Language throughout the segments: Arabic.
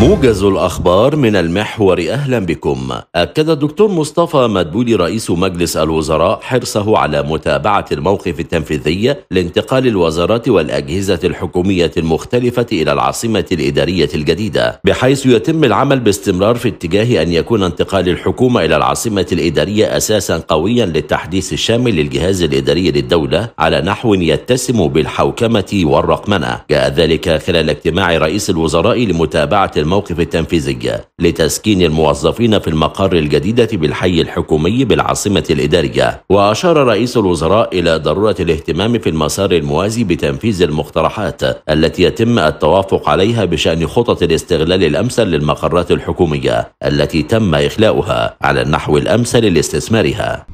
موجز الأخبار من المحور أهلا بكم أكد الدكتور مصطفى مدبولي رئيس مجلس الوزراء حرصه على متابعة الموقف التنفيذي لانتقال الوزارات والأجهزة الحكومية المختلفة إلى العاصمة الإدارية الجديدة بحيث يتم العمل باستمرار في اتجاه أن يكون انتقال الحكومة إلى العاصمة الإدارية أساسا قويا للتحديث الشامل للجهاز الإداري للدولة على نحو يتسم بالحوكمة والرقمنة جاء ذلك خلال اجتماع رئيس الوزراء لمتابعة الموقف التنفيذي لتسكين الموظفين في المقر الجديدة بالحي الحكومي بالعاصمة الإدارية وأشار رئيس الوزراء إلى ضرورة الاهتمام في المسار الموازي بتنفيذ المقترحات التي يتم التوافق عليها بشأن خطط الاستغلال الأمثل للمقرات الحكومية التي تم إخلاؤها على النحو الأمثل لاستثمارها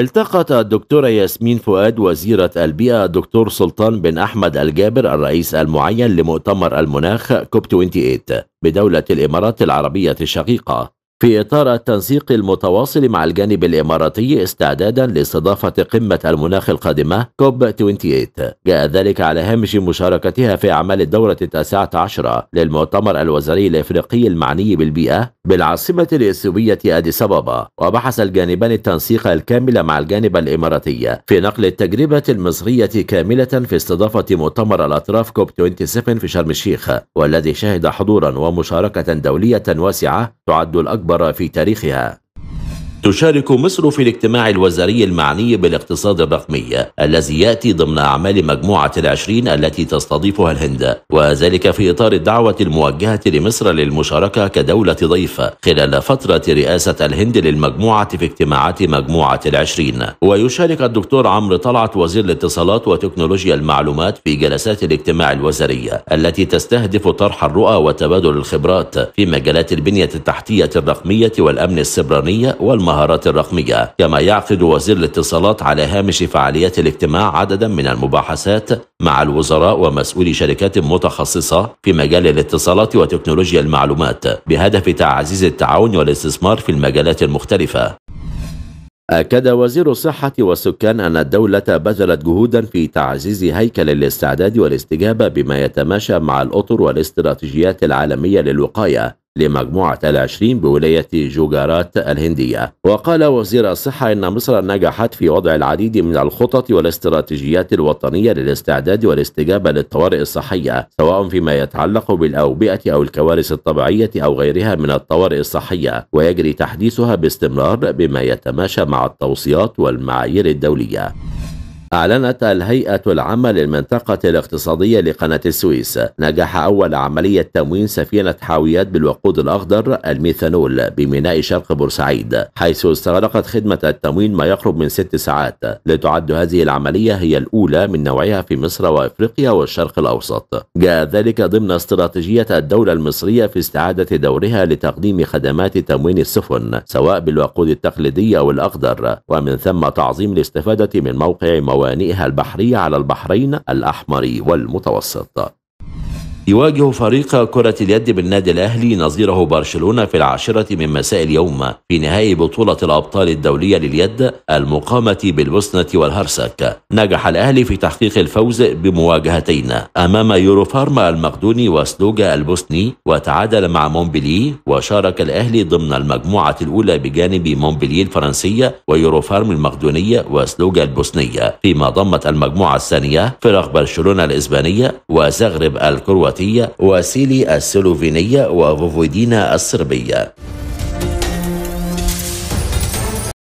التقط الدكتورة ياسمين فؤاد وزيرة البيئة الدكتور سلطان بن أحمد الجابر الرئيس المعين لمؤتمر المناخ كوب 28 بدولة الإمارات العربية الشقيقة في إطار التنسيق المتواصل مع الجانب الإماراتي استعدادا لاستضافة قمة المناخ القادمة كوب 28 جاء ذلك على هامش مشاركتها في أعمال الدورة التاسعة عشرة للمؤتمر الوزاري الإفريقي المعني بالبيئة بالعاصمة الإثيوبية أديس أبابا وبحث الجانبان التنسيق الكامل مع الجانب الإماراتي في نقل التجربة المصرية كاملة في استضافة مؤتمر الأطراف كوب 27 في شرم الشيخ والذي شهد حضورا ومشاركة دولية واسعة تعد الأكبر في تاريخها تشارك مصر في الاجتماع الوزاري المعني بالاقتصاد الرقمي الذي يأتي ضمن أعمال مجموعة العشرين التي تستضيفها الهند وذلك في إطار الدعوة الموجهة لمصر للمشاركة كدولة ضيفة خلال فترة رئاسة الهند للمجموعة في اجتماعات مجموعة العشرين ويشارك الدكتور عمرو طلعت وزير الاتصالات وتكنولوجيا المعلومات في جلسات الاجتماع الوزاري التي تستهدف طرح الرؤى وتبادل الخبرات في مجالات البنية التحتية الرقمية والأمن السبراني والمهارات المظاهرات الرقمية كما يعقد وزير الاتصالات على هامش فعاليات الاجتماع عددا من المباحثات مع الوزراء ومسؤولي شركات متخصصة في مجال الاتصالات وتكنولوجيا المعلومات بهدف تعزيز التعاون والاستثمار في المجالات المختلفة أكد وزير الصحة والسكان أن الدولة بذلت جهودا في تعزيز هيكل الاستعداد والاستجابة بما يتماشى مع الأطر والاستراتيجيات العالمية للوقاية لمجموعة العشرين بولاية جوجارات الهندية وقال وزير الصحة إن مصر نجحت في وضع العديد من الخطط والاستراتيجيات الوطنية للاستعداد والاستجابة للطوارئ الصحية سواء فيما يتعلق بالأوبئة أو الكوارث الطبيعية أو غيرها من الطوارئ الصحية ويجري تحديثها باستمرار بما يتماشى مع التوصيات والمعايير الدولية أعلنت الهيئة العامة للمنطقة الاقتصادية لقناة السويس نجاح أول عملية تموين سفينة حاويات بالوقود الأخضر الميثانول بميناء شرق بورسعيد حيث استغرقت خدمة التموين ما يقرب من ست ساعات لتعد هذه العملية هي الأولى من نوعها في مصر وإفريقيا والشرق الأوسط جاء ذلك ضمن استراتيجية الدولة المصرية في استعادة دورها لتقديم خدمات تموين السفن سواء بالوقود التقليدي أو الأخضر ومن ثم تعظيم الاستفادة من موقع موقع وموانئها البحرية على البحرين الأحمر والمتوسط يواجه فريق كرة اليد بالنادي الأهلي نظيره برشلونة في العاشرة من مساء اليوم في نهائي بطولة الأبطال الدولية لليد المقامة بالبوسنة والهرسك نجح الأهلي في تحقيق الفوز بمواجهتين أمام يوروفارم المقدوني وسلوجا البوسني وتعادل مع مونبلي وشارك الأهلي ضمن المجموعة الأولى بجانب مونبلي الفرنسية ويوروفارم المقدونية وسلوجا البوسنية فيما ضمت المجموعة الثانية فرق برشلونة الإسبانية وزغرب الكروة الكرواتية وسيلي السلوفينية وفوفودينا الصربية